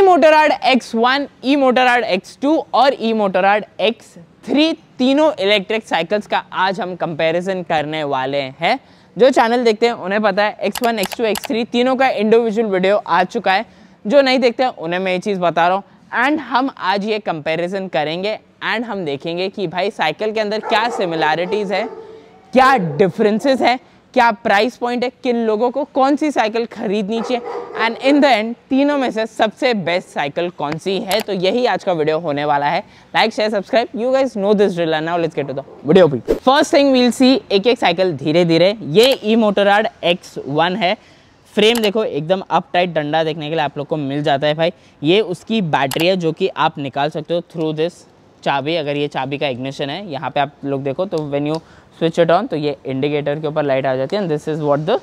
ई Motorad X one E X two और E Motorad X three तीनों electric cycles का आज हम कंपैरिजन करने वाले हैं जो चैनल देखते हैं उन्हें पता है X one X two X three तीनों का इंडिविजुअल वीडियो आ चुका है जो नहीं देखते हैं उन्हें मैं ये चीज़ बता रहा हूँ एंड हम आज ये कंपेरिजन करेंगे एंड हम देखेंगे कि भाई साइकिल के अंदर क्या सिमिलैरिटीज़ है क्या डिफ्रेंसेस हैं क्या प्राइस पॉइंट है किन लोगों को कौन सी साइकिल खरीदनी चाहिए एंड इन द एंड तीनों में से सबसे बेस्ट साइकिल कौन सी है तो यही आज का वीडियो होने वाला है like share subscribe you guys know this drill now let's get to the video भी फर्स्ट थिंग वील सी एक एक साइकिल धीरे धीरे ये ई मोटोराड एक्स वन है फ्रेम देखो एकदम अप टाइट डंडा देखने के लिए आप लोग को मिल जाता है भाई ये उसकी बैटरी है जो कि आप निकाल सकते हो थ्रू दिस चाबी अगर ये चाबी का इग्निशन है यहाँ पे आप लोग देखो तो when you switch it on तो ये इंडिकेटर के ऊपर लाइट आ जाती है and this is what the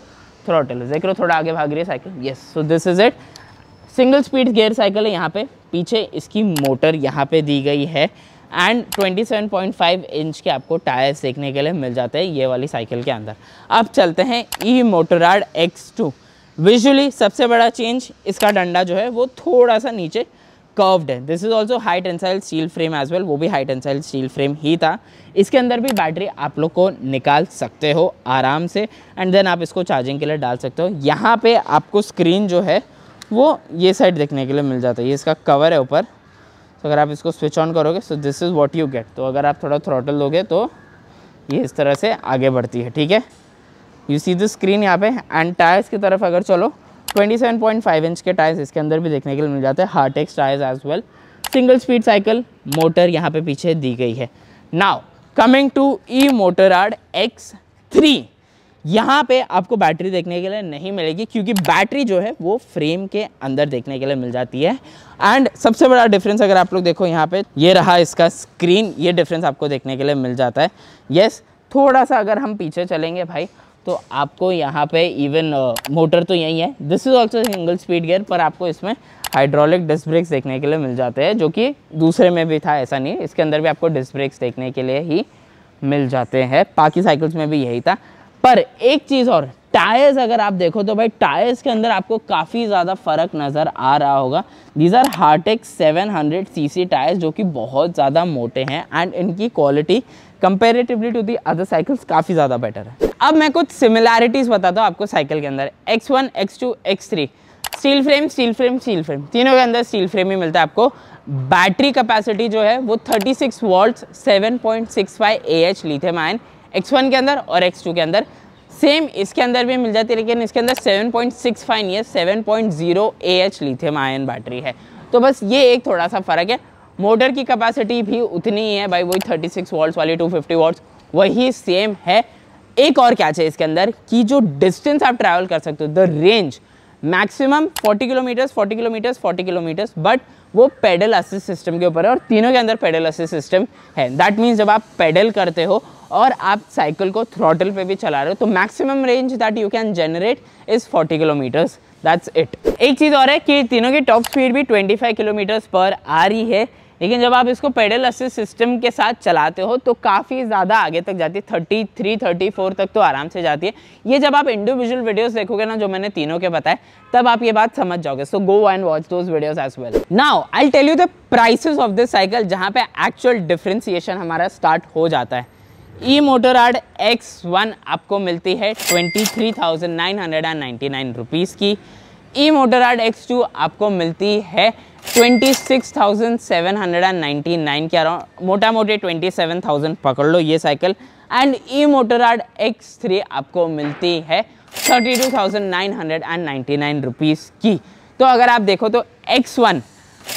throttle देख रहे हो थोड़ा आगे भाग रही है cycle yes so this is it single speed gear cycle है यहाँ पे पीछे इसकी मोटर यहाँ पे दी गई है एंड 27.5 इंच के आपको टायर्स देखने के लिए मिल जाते हैं ये वाली साइकिल के अंदर अब चलते हैं E Motorad X two visually सबसे बड़ा चेंज इसका डंडा जो है वो थोड़ा सा नीचे कर्व्ड है this is also high tensile steel frame as well वो भी हाई टेंसाइल स्टील फ्रेम ही था इसके अंदर भी बैटरी आप लोग को निकाल सकते हो आराम से एंड देन आप इसको चार्जिंग के लिए डाल सकते हो यहाँ पे आपको स्क्रीन जो है वो ये साइड देखने के लिए मिल जाता है ये इसका कवर है ऊपर तो अगर आप इसको स्विच ऑन करोगे so this is what you get तो अगर आप थोड़ा थ्रॉटल दोगे तो ये इस तरह से आगे बढ़ती है ठीक है यू सी द स्क्रीन यहाँ पे एंड टायर्स की तरफ अगर चलो 27.5 इंच के टायर्स इसके अंदर भी देखने के लिए मिल जाते हैं Hartex tyres as well single speed cycle motor यहाँ पे पीछे दी गई है now coming to E Motorad X three यहाँ पे आपको बैटरी देखने के लिए नहीं मिलेगी क्योंकि बैटरी जो है वो फ्रेम के अंदर देखने के लिए मिल जाती है एंड सबसे बड़ा डिफरेंस अगर आप लोग देखो यहाँ पे ये रहा इसका स्क्रीन ये डिफरेंस आपको देखने के लिए मिल जाता है यस yes, थोड़ा सा अगर हम पीछे चलेंगे भाई तो आपको यहाँ पे इवन मोटर uh, तो यही है this is also single speed gear पर आपको इसमें हाइड्रोलिक डिस्क ब्रेक्स देखने के लिए मिल जाते हैं जो कि दूसरे में भी था ऐसा नहीं इसके अंदर भी आपको डिस्क ब्रेक्स देखने के लिए ही मिल जाते हैं बाकी साइकिल्स में भी यही था पर एक चीज़ और टायर्स अगर आप देखो तो भाई टायर्स के अंदर आपको काफ़ी ज़्यादा फ़र्क नज़र आ रहा होगा these are Hartex 700 cc tyres जो कि बहुत ज़्यादा मोटे हैं एंड इनकी quality comparatively to the other cycles काफ़ी ज़्यादा बेटर है अब मैं कुछ सिमिलैरिटीज़ बताता हूँ आपको साइकिल के अंदर X one X two X three steel frame steel frame steel frame तीनों के अंदर स्टील फ्रेम ही मिलता है आपको बैटरी कैपेसिटी जो है वो 36 six volt seven point six five A H lithium ion X one के अंदर और एक्स टू के अंदर सेम इसके अंदर भी मिल जाती है लेकिन इसके अंदर 7.65 पॉइंट सिक्स फाइन ये seven point zero A H lithium ion battery है तो बस ये एक थोड़ा सा फ़र्क है मोटर की कैपेसिटी भी उतनी ही है भाई वही 36 सिक्स वॉल्ट वाली 250 फिफ्टी वॉल्ट वही सेम है एक और कैच है इसके अंदर कि जो डिस्टेंस आप ट्रैवल कर सकते हो the range maximum 40 kilometres 40 kilometres 40 kilometres but वो पेडल असिस्ट सिस्टम के ऊपर है और तीनों के अंदर पेडल असिस्ट सिस्टम है दैट मीन्स जब आप पेडल करते हो और आप साइकिल को थ्रॉटल पे भी चला रहे हो तो maximum range that you can generate is 40 kilometres that's it एक चीज़ और है कि तीनों की टॉप स्पीड भी 25 किलोमीटर्स पर आ रही है लेकिन जब आप इसको पेडल असिस्ट सिस्टम के साथ चलाते हो तो काफ़ी ज़्यादा आगे तक जाती है थर्टी थ्री थर्टी फोर तक तो आराम से जाती है ये जब आप इंडिविजुअल वीडियोस देखोगे ना जो मैंने तीनों के बताए तब आप ये बात समझ जाओगे so go and watch those videos as well now I tell you the prices of this cycle जहाँ पे एक्चुअल डिफ्रेंसिएशन हमारा स्टार्ट हो जाता है E Motorad X one आपको मिलती है twenty three thousand nine hundred and ninety nine rupees की E Motorad X two आपको मिलती है twenty six thousand seven hundred and ninety nine के अराउंड मोटा मोटी ट्वेंटी सेवन थाउजेंड पकड़ लो ये cycle and E Motorad X three आपको मिलती है thirty two thousand nine hundred and ninety nine rupees की तो अगर आप देखो तो X one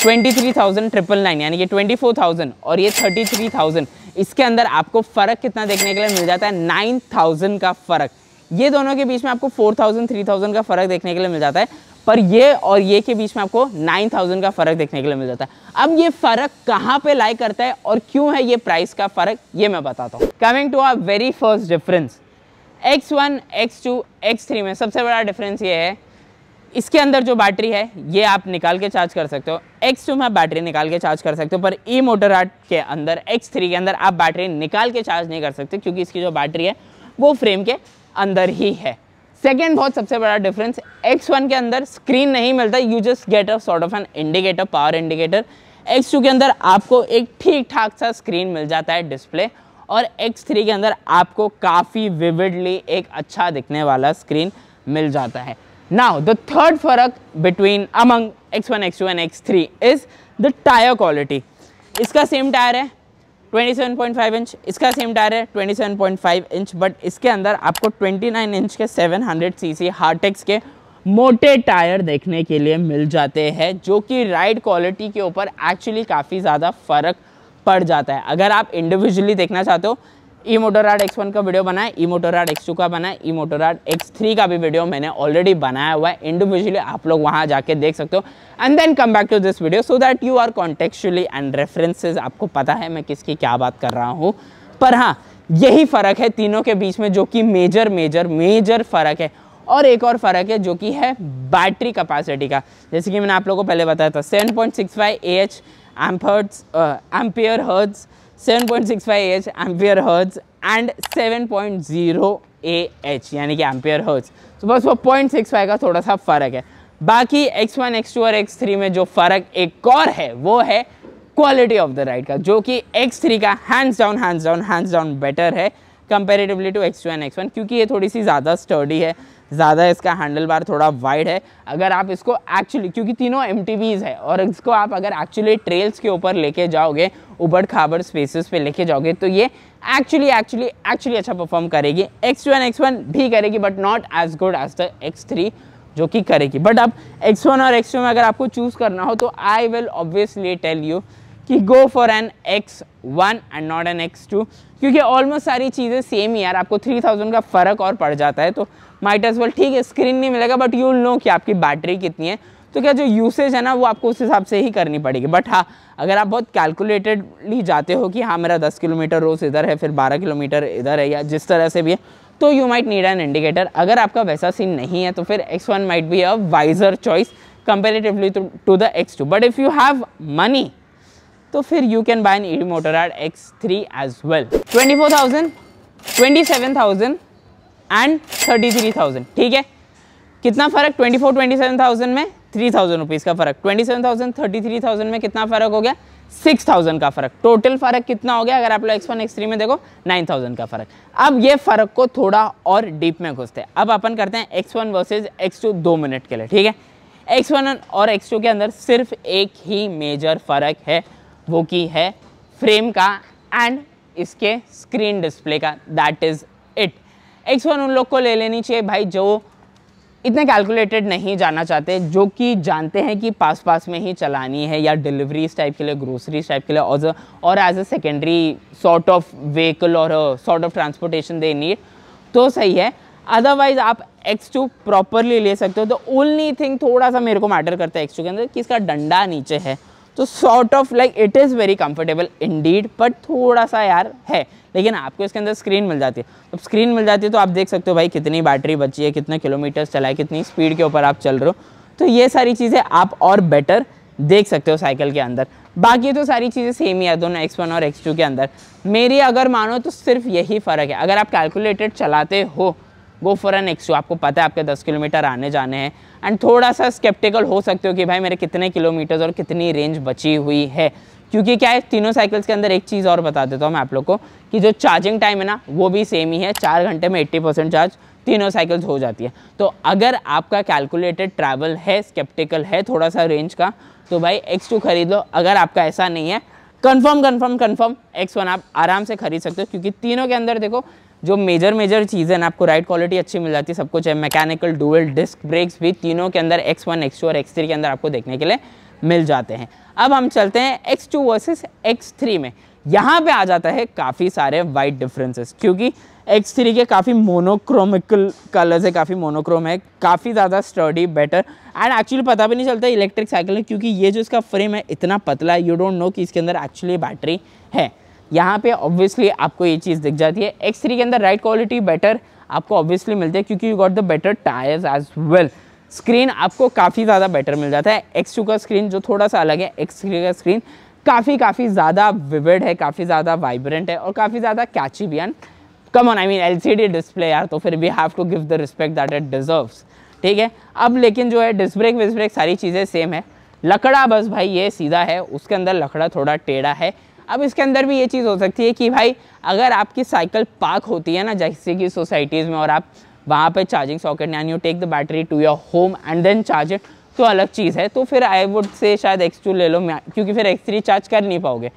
twenty three thousand triple nine यानी कि ट्वेंटी फोर थाउजेंड और ये थर्टी थ्री थाउजेंड इसके अंदर आपको फ़र्क कितना देखने के लिए मिल जाता है नाइन थाउजेंड का फ़र्क ये दोनों के बीच में आपको फोर थाउजेंड थ्री थाउजेंड का फ़र्क देखने के लिए मिल जाता है पर ये और ये के बीच में आपको 9000 का फ़र्क देखने के लिए मिल जाता है अब ये फ़र्क कहाँ पे लाई करता है और क्यों है ये प्राइस का फ़र्क ये मैं बताता हूँ coming to our very first difference X1, X2, X3 में सबसे बड़ा डिफरेंस ये है इसके अंदर जो बैटरी है ये आप निकाल के चार्ज कर सकते हो X2 में बैटरी निकाल के चार्ज कर सकते हो पर ई मोटर आर्ट के अंदर X3 के अंदर आप बैटरी निकाल के चार्ज नहीं कर सकते क्योंकि इसकी जो बैटरी है वो फ्रेम के अंदर ही है सेकेंड बहुत सबसे बड़ा डिफरेंस एक्स वन के अंदर स्क्रीन नहीं मिलता you just get a sort of an indicator power indicator X two के अंदर आपको एक ठीक ठाक सा स्क्रीन मिल जाता है डिस्प्ले और एक्स थ्री के अंदर आपको काफ़ी विविडली एक अच्छा दिखने वाला स्क्रीन मिल जाता है नाउ द थर्ड फर्क between among X one X two and X three is the tyre quality इसका सेम टायर है 27.5 इंच इसका सेम टायर है 27.5 इंच बट इसके अंदर आपको 29 इंच के 700 सीसी हार्टेक्स के मोटे टायर देखने के लिए मिल जाते हैं जो कि राइड क्वालिटी के ऊपर एक्चुअली काफ़ी ज़्यादा फ़र्क पड़ जाता है अगर आप इंडिविजुअली देखना चाहते हो ई मोटोराड एक्स वन का वीडियो बनाया ई मोटोराड एक्स टू का बनाया ई मोटोराड एक्स थ्री का भी वीडियो मैंने ऑलरेडी बनाया हुआ है इंडिविजुअली आप लोग वहाँ जाके देख सकते हो and then come back to this video so that you are contextually and references आपको पता है मैं किसकी क्या बात कर रहा हूँ पर हाँ यही फ़र्क है तीनों के बीच में जो कि मेजर मेजर मेजर फ़र्क है और एक और फ़र्क है जो कि है बैटरी कैपेसिटी का जैसे कि मैंने आप लोगों को पहले बताया था seven point six five A H amperes ampere hours 7.65 H ampere hours and 7.0 A H यानी कि एम्पियर हर्ट्स तो बस वो फाइव का थोड़ा सा फ़र्क है बाकी X1, X2 और X3 में जो फ़र्क एक और है वो है क्वालिटी ऑफ द राइड का जो कि X3 का hands down hands down hands down better है comparatively to X2 and X1 क्योंकि ये थोड़ी सी ज़्यादा स्टर्डी है ज़्यादा इसका हैंडल बार थोड़ा वाइड है अगर आप इसको एक्चुअली क्योंकि तीनों एम है और इसको आप अगर एक्चुअली ट्रेल्स के ऊपर लेके जाओगे उबड़ खाबड़ स्पेसेस पे लेके जाओगे तो ये एक्चुअली एक्चुअली एक्चुअली अच्छा परफॉर्म करेगी एक्स टू एक्स वन भी करेगी but not as good as the X three जो कि करेगी बट अब एक्स वन और एक्स टू में अगर आपको चूज़ करना हो तो I will obviously tell you कि go for an X one and not an X two क्योंकि ऑलमोस्ट सारी चीज़ें सेम ही यार आपको थ्री थाउजेंड का फ़र्क और पड़ जाता है तो माइट एज वेल ठीक है स्क्रीन नहीं मिलेगा बट यू नो कि आपकी बैटरी कितनी है तो क्या जो यूसेज है ना वो आपको उस हिसाब से ही करनी पड़ेगी बट हाँ अगर आप बहुत कैलकुलेटेडली जाते हो कि हाँ मेरा दस किलोमीटर रोज़ इधर है फिर बारह किलोमीटर इधर है या जिस तरह से भी है तो you might need an indicator अगर आपका वैसा सीन नहीं है तो फिर X one might be a wiser choice comparatively to the X two but if you have money तो फिर you can buy an E Motorad X three as well twenty four thousand twenty seven thousand and thirty three thousand ठीक है कितना फ़र्क twenty four twenty seven thousand में three thousand rupees का फ़र्क twenty seven thousand thirty three thousand में कितना फ़र्क हो गया सिक्स थाउजेंड का फ़र्क टोटल फ़र्क कितना हो गया अगर आप लोग एक्स वन एक्स थ्री में देखो नाइन थाउजेंड का फ़र्क अब ये फ़र्क को थोड़ा और डीप में घुसते हैं अब अपन करते हैं X one versus X two दो मिनट के लिए ठीक है एक्स वन और एक्स टू के अंदर सिर्फ एक ही मेजर फ़र्क है वो की है फ्रेम का एंड इसके स्क्रीन डिस्प्ले का that is it X one उन लोग को ले लेनी चाहिए भाई जो इतने कैलकुलेटेड नहीं जाना चाहते जो कि जानते हैं कि पास पास में ही चलानी है या डिलीवरीज टाइप के लिए ग्रोसरीज टाइप के लिए और और as a secondary sort of vehicle और sort of transportation they need तो सही है अदरवाइज आप एक्स टू प्रॉपरली ले सकते हो तो ओनली थिंग थोड़ा सा मेरे को मैटर करता है एक्स टू के अंदर कि इसका डंडा नीचे है तो sort of like it is very comfortable डीड बट थोड़ा सा यार है लेकिन आपको इसके अंदर स्क्रीन मिल जाती है अब स्क्रीन मिल जाती है तो आप देख सकते हो भाई कितनी बैटरी बची है कितने किलोमीटर्स चला है कितनी स्पीड के ऊपर आप चल रहे हो तो ये सारी चीज़ें आप और बेटर देख सकते हो साइकिल के अंदर बाकी तो सारी चीज़ें सेम ही है दोनों एक्स वन और एक्स टू के अंदर मेरी अगर मानो तो सिर्फ यही फ़र्क है अगर आप कैलकुलेटेड चलाते हो गो फॉर एन एक्सो आपको पता है आपके दस किलोमीटर आने जाने हैं एंड थोड़ा सा स्केप्टिकल हो सकते हो कि भाई मेरे कितने किलोमीटर्स और कितनी रेंज बची हुई है क्योंकि क्या है तीनों साइकिल्स के अंदर एक चीज़ और बता देता हूँ मैं आप लोग को कि जो चार्जिंग टाइम है ना वो भी सेम ही है चार घंटे में एट्टी परसेंट चार्ज तीनों साइकिल्स हो जाती है तो अगर आपका कैलकुलेटेड ट्रैवल है स्केप्टिकल है थोड़ा सा रेंज का तो भाई एक्स टू खरीद लो अगर आपका ऐसा नहीं है confirm confirm confirm X one आप आराम से खरीद सकते हो क्योंकि तीनों के अंदर देखो जो मेजर मेजर चीज़ें ना आपको राइट क्वालिटी अच्छी मिल जाती है सब कुछ है मैकेनिकल डुअल डिस्क ब्रेक्स भी तीनों के अंदर एक्स वन एक्स टू और एक्स थ्री के अंदर आपको देखने के लिए मिल जाते हैं अब हम चलते हैं X two versus X three में यहाँ पे आ जाता है काफ़ी सारे वाइट डिफरेंसेस क्योंकि एक्स थ्री के काफ़ी मोनोक्रोमिकल कलर्स है काफ़ी मोनोक्रोम है काफ़ी ज़्यादा स्टडी बेटर एंड एक्चुअली पता भी नहीं चलता इलेक्ट्रिक साइकिल है क्योंकि ये जो इसका फ्रेम है इतना पतला है यू डोंट नो कि इसके अंदर एक्चुअली बैटरी है यहाँ पे ऑब्वियसली आपको ये चीज़ दिख जाती है एक्स थ्री के अंदर राइट क्वालिटी बेटर आपको ऑब्वियसली मिलती है क्योंकि you got the better tyres as well screen आपको काफ़ी ज़्यादा बेटर मिल जाता है एक्स टू का स्क्रीन जो थोड़ा सा अलग है एक्स थ्री का स्क्रीन काफ़ी काफ़ी ज़्यादा विविड है काफ़ी ज़्यादा वाइब्रेंट है और काफ़ी ज़्यादा कैची भी and come on I mean L display यार तो फिर we have to give the respect that it deserves ठीक है अब लेकिन जो है डिस्क ब्रेक विस्ब्रेक सारी चीज़ें सेम है लकड़ा बस भाई ये सीधा है उसके अंदर लकड़ा थोड़ा टेढ़ा है अब इसके अंदर भी ये चीज़ हो सकती है कि भाई अगर आपकी साइकिल पार्क होती है ना जैसे कि सोसाइटीज़ में और आप वहाँ पे चार्जिंग सॉकेट यानी you take the battery to your home and then charge it तो अलग चीज़ है तो फिर आई वुड से शायद एक्स टू ले लो क्योंकि फिर एक्स थ्री चार्ज कर नहीं पाओगे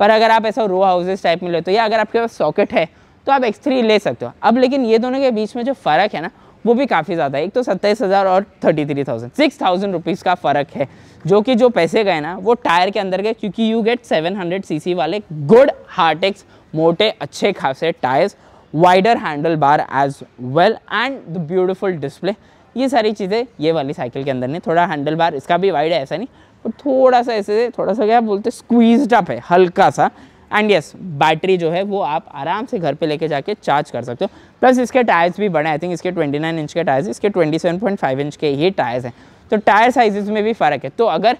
पर अगर आप ऐसा रो हाउसेज टाइप में लेते हो या अगर आपके पास सॉकेट है तो आप एक्स थ्री ले सकते हो अब लेकिन ये दोनों के बीच में जो फ़र्क है ना वो भी काफ़ी ज़्यादा है एक तो सत्ताईस हज़ार और thirty three thousand six thousand rupees का फ़र्क है जो कि जो पैसे गए ना वो टायर के अंदर गए क्योंकि you get seven hundred C C वाले गुड हार्टेक्स मोटे अच्छे खासे tyres wider handle bar as well and the beautiful display ये सारी चीज़ें ये वाली साइकिल के अंदर नहीं थोड़ा हैंडल बार इसका भी वाइड है ऐसा नहीं और थोड़ा सा ऐसे थोड़ा सा क्या बोलते स्क्वीज्ड अप है हल्का सा एंड यस बैटरी जो है वो आप आराम से घर पे लेके जाके चार्ज कर सकते हो प्लस इसके टायर्स भी बड़े आई थिंक इसके 29 इंच के टायर्स इसके 27.5 इंच के ही टायर्स हैं तो टायर साइजेस में भी फ़र्क है तो अगर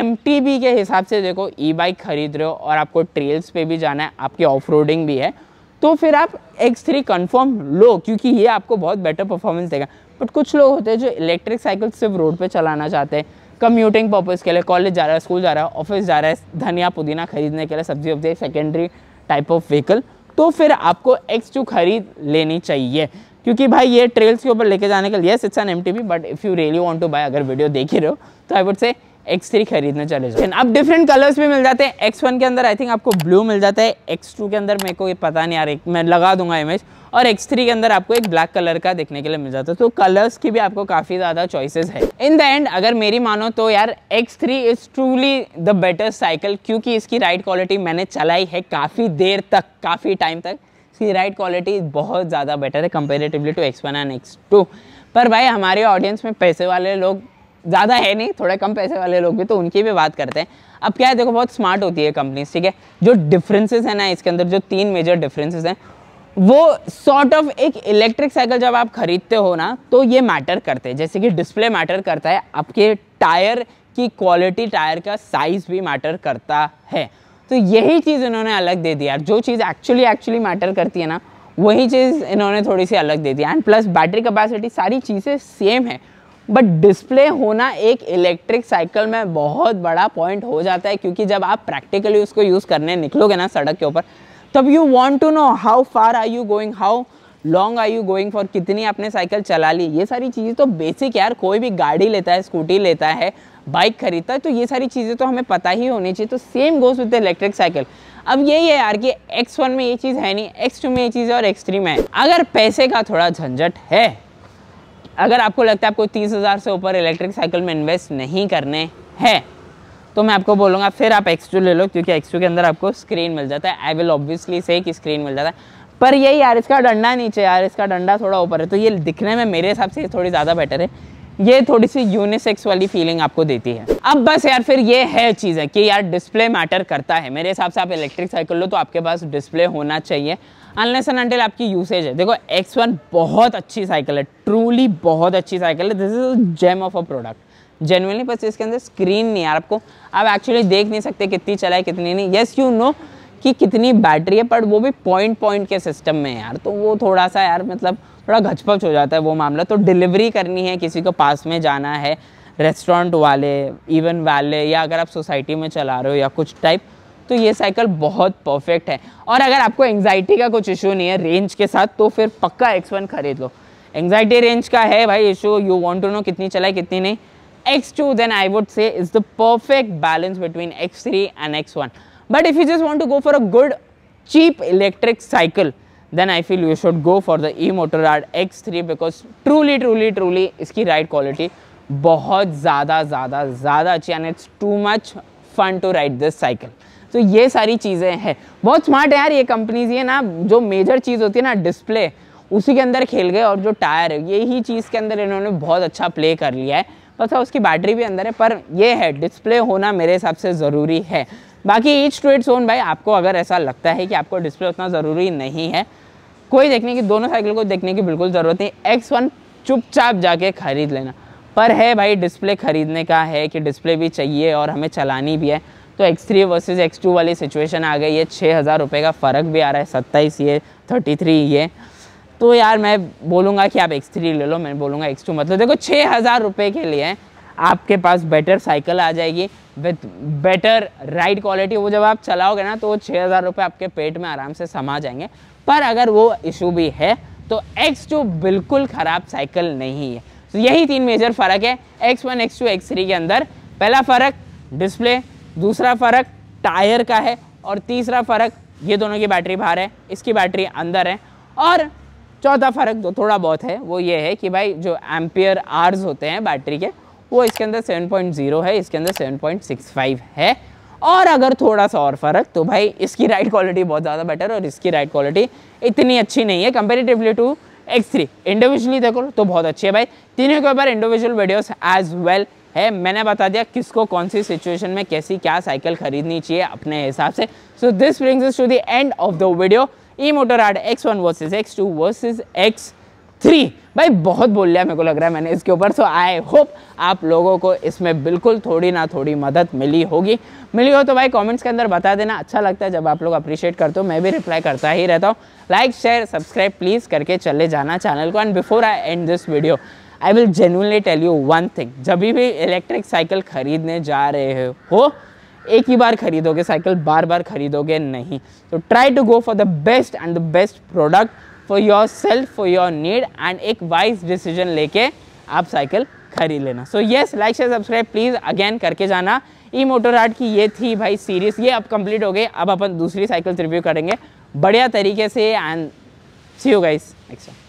एम के हिसाब से देखो ई बाइक खरीद रहे हो और आपको ट्रेल्स पर भी जाना है आपकी ऑफ भी है तो फिर आप X3 कन्फर्म लो क्योंकि ये आपको बहुत बेटर परफॉर्मेंस देगा बट कुछ लोग होते हैं जो इलेक्ट्रिक साइकिल सिर्फ रोड पे चलाना चाहते हैं कम्यूटिंग पर्पज़ के लिए कॉलेज जा रहा है स्कूल जा रहा है ऑफिस जा रहा है धनिया पुदीना खरीदने के लिए सब्जी वब्जी सेकेंडरी टाइप ऑफ व्हीकल तो फिर आपको एक्स टू खरीद लेनी चाहिए क्योंकि भाई ये ट्रेल्स के ऊपर लेके जाने के लिए it's an um but if you really want to buy अगर वीडियो देख ही रहे हो तो I would say X three खरीदने चले जाओ अब डिफरेंट कलर्स भी मिल जाते हैं एक्स वन के अंदर आई थिंक आपको ब्लू मिल जाता है एक्स टू के अंदर मेरे को ये पता नहीं आ रही मैं लगा दूंगा इमेज और एक्स के अंदर आपको एक ब्लैक कलर का देखने के लिए मिल जाता है तो कलर्स की भी आपको काफ़ी ज़्यादा चॉइसेस है इन द एंड अगर मेरी मानो तो यार X three is truly the better cycle क्योंकि इसकी राइड क्वालिटी मैंने चलाई है काफ़ी देर तक काफ़ी टाइम तक इसकी राइड क्वालिटी बहुत ज़्यादा बेटर है comparatively to X one and X two पर भाई हमारे ऑडियंस में पैसे वाले लोग ज़्यादा है नहीं थोड़े कम पैसे वाले लोग भी तो उनकी भी बात करते हैं अब क्या है देखो बहुत स्मार्ट होती है कंपनीज ठीक है जो डिफरेंसेस है ना इसके अंदर जो तीन मेजर डिफरेंसेस हैं वो सॉर्ट ऑफ एक इलेक्ट्रिक साइकिल जब आप खरीदते हो ना तो ये मैटर करते हैं जैसे कि डिस्प्ले मैटर करता है आपके टायर की क्वालिटी टायर का साइज़ भी मैटर करता है तो यही चीज़ इन्होंने अलग दे दिया जो चीज़ एक्चुअली एक्चुअली मैटर करती है ना वही चीज़ इन्होंने थोड़ी सी अलग दे दी एंड प्लस बैटरी कैपेसिटी सारी चीज़ें सेम है बट डिस्प्ले होना एक इलेक्ट्रिक साइकिल में बहुत बड़ा पॉइंट हो जाता है क्योंकि जब आप प्रैक्टिकली उसको यूज़ करने निकलोगे ना सड़क के ऊपर तब you want to know how far are you going how long are you going for कितनी आपने साइकिल चला ली ये सारी चीज़ें तो बेसिक यार कोई भी गाड़ी लेता है स्कूटी लेता है बाइक खरीदता है तो ये सारी चीज़ें तो हमें पता ही होनी चाहिए तो same goes with electric cycle अब यही है यार कि X1 में ये चीज़ है नहीं X2 में ये चीज़ है और X3 में है अगर पैसे का थोड़ा झंझट है अगर आपको लगता है आपको तीस हज़ार से ऊपर इलेक्ट्रिक साइकिल में इन्वेस्ट नहीं करने हैं तो मैं आपको बोलूँगा फिर आप एक्स ले लो क्योंकि एक्स के अंदर आपको स्क्रीन मिल जाता है आई विल ऑब्वियसली से कि स्क्रीन मिल जाता है पर यही यार इसका डंडा नीचे यार इसका डंडा थोड़ा ऊपर है तो ये दिखने में मेरे हिसाब से थोड़ी ज़्यादा बेटर है ये थोड़ी सी यूनिसेक्स वाली फीलिंग आपको देती है अब बस यार फिर ये है चीज़ है कि यार डिस्प्ले मैटर करता है मेरे हिसाब से आप इलेक्ट्रिक साइकिल लो तो आपके पास डिस्प्ले होना चाहिए अनलेस एंड अनटिल आपकी यूसेज है देखो एक्स वन बहुत अच्छी साइकिल है ट्रूली बहुत अच्छी साइकिल है this is gem of a product genuinely बस इसके अंदर स्क्रीन नहीं यार आपको आप एक्चुअली देख नहीं सकते कितनी चलाए कितनी नहीं येस यू नो कि कितनी बैटरी है पर वो भी पॉइंट पॉइंट के सिस्टम में यार तो वो थोड़ा सा यार मतलब थोड़ा घचपच हो जाता है वो मामला तो डिलीवरी करनी है किसी को पास में जाना है रेस्टोरेंट वाले इवन वाले या अगर आप सोसाइटी में चला रहे हो या कुछ टाइप तो ये साइकिल बहुत परफेक्ट है और अगर आपको एंगजाइटी का कुछ इशू नहीं है रेंज के साथ तो फिर पक्का एक्स वन खरीद लो एंगजाइटी रेंज का है भाई issue you want to know कितनी चलाए कितनी नहीं x2 then I would say is the perfect balance between x3 and x1. But if you just want to go for a good cheap electric cycle then I feel you should go for the e-motorrad X3 because truly truly truly इसकी ride quality बहुत ज़्यादा ज़्यादा ज़्यादा अच्छी and it's too much fun to ride this cycle. तो ये सारी चीज़ें हैं बहुत स्मार्ट है यार ये कंपनीज ये ना जो मेजर चीज़ होती है ना डिस्प्ले उसी के अंदर खेल गए और जो टायर है यही चीज़ के अंदर इन्होंने बहुत अच्छा प्ले कर लिया है और तो थोड़ा उसकी बैटरी भी अंदर है पर ये है डिस्प्ले होना मेरे हिसाब से ज़रूरी है बाकी ईच टू इट्स ओन भाई आपको अगर ऐसा लगता है कि आपको डिस्प्ले उतना ज़रूरी नहीं है कोई देखने की दोनों साइकिल को देखने की बिल्कुल ज़रूरत नहीं एक्स वन चुपचाप जाके ख़रीद लेना पर है भाई डिस्प्ले ख़रीदने का है कि डिस्प्ले भी चाहिए और हमें चलानी भी है तो X three versus X two वाली सिचुएशन आ गई है छः हज़ार रुपये का फ़र्क भी आ रहा है सत्ताईस ये थर्टी थ्री ये तो यार मैं बोलूँगा कि आप एक्स थ्री ले लो मैं बोलूँगा एक्स टू मतलब देखो छः हज़ार रुपये के लिए आपके पास बेटर साइकिल आ जाएगी विथ बेटर राइड क्वालिटी वो जब आप चलाओगे ना तो वो छः हज़ार रुपये आपके पेट में आराम से समा जाएंगे पर अगर वो इशू भी है तो एक्स टू बिल्कुल ख़राब साइकिल नहीं है तो यही तीन मेजर फ़र्क है X one X two X three के अंदर पहला फ़र्क डिस्प्ले दूसरा फ़र्क टायर का है और तीसरा फ़र्क ये दोनों की बैटरी बाहर है इसकी बैटरी अंदर है और चौथा फ़र्क जो थोड़ा बहुत है वो ये है कि भाई जो एम्पियर आर्स होते हैं बैटरी के वो इसके अंदर 7.0 है इसके अंदर 7.65 है और अगर थोड़ा सा और फ़र्क तो भाई इसकी राइट क्वालिटी बहुत ज़्यादा बेटर और इसकी राइट क्वालिटी इतनी अच्छी नहीं है comparatively to X three individually देखो तो बहुत अच्छी है भाई तीनों के ऊपर इंडिविजुअल वीडियोस एज वेल है मैंने बता दिया किसको कौन सी सिचुएशन में कैसी क्या साइकिल खरीदनी चाहिए अपने हिसाब से so this brings to the end of the video E Motorad X one versus X two versus X three भाई बहुत बोल लिया मेरे को लग रहा है मैंने इसके ऊपर सो आई होप आप लोगों को इसमें बिल्कुल थोड़ी ना थोड़ी मदद मिली होगी मिली हो तो भाई कमेंट्स के अंदर बता देना अच्छा लगता है जब आप लोग अप्रिशिएट करते हो मैं भी रिप्लाई करता ही रहता हूँ लाइक शेयर सब्सक्राइब प्लीज़ करके चले जाना चैनल को and before I end this video I will genuinely tell you one thing जब भी इलेक्ट्रिक साइकिल खरीदने जा रहे हो एक ही बार खरीदोगे साइकिल बार बार खरीदोगे नहीं तो try to go for the best and the best product for yourself for your need and एक वाइज डिसीजन लेके आप साइकिल खरीद लेना so yes like share subscribe please again करके जाना ई मोटर आर्ट की ये थी भाई सीरीज़ ये अब कंप्लीट हो गई अब अपन दूसरी साइकिल्स रिव्यू करेंगे बढ़िया तरीके से and see you guys next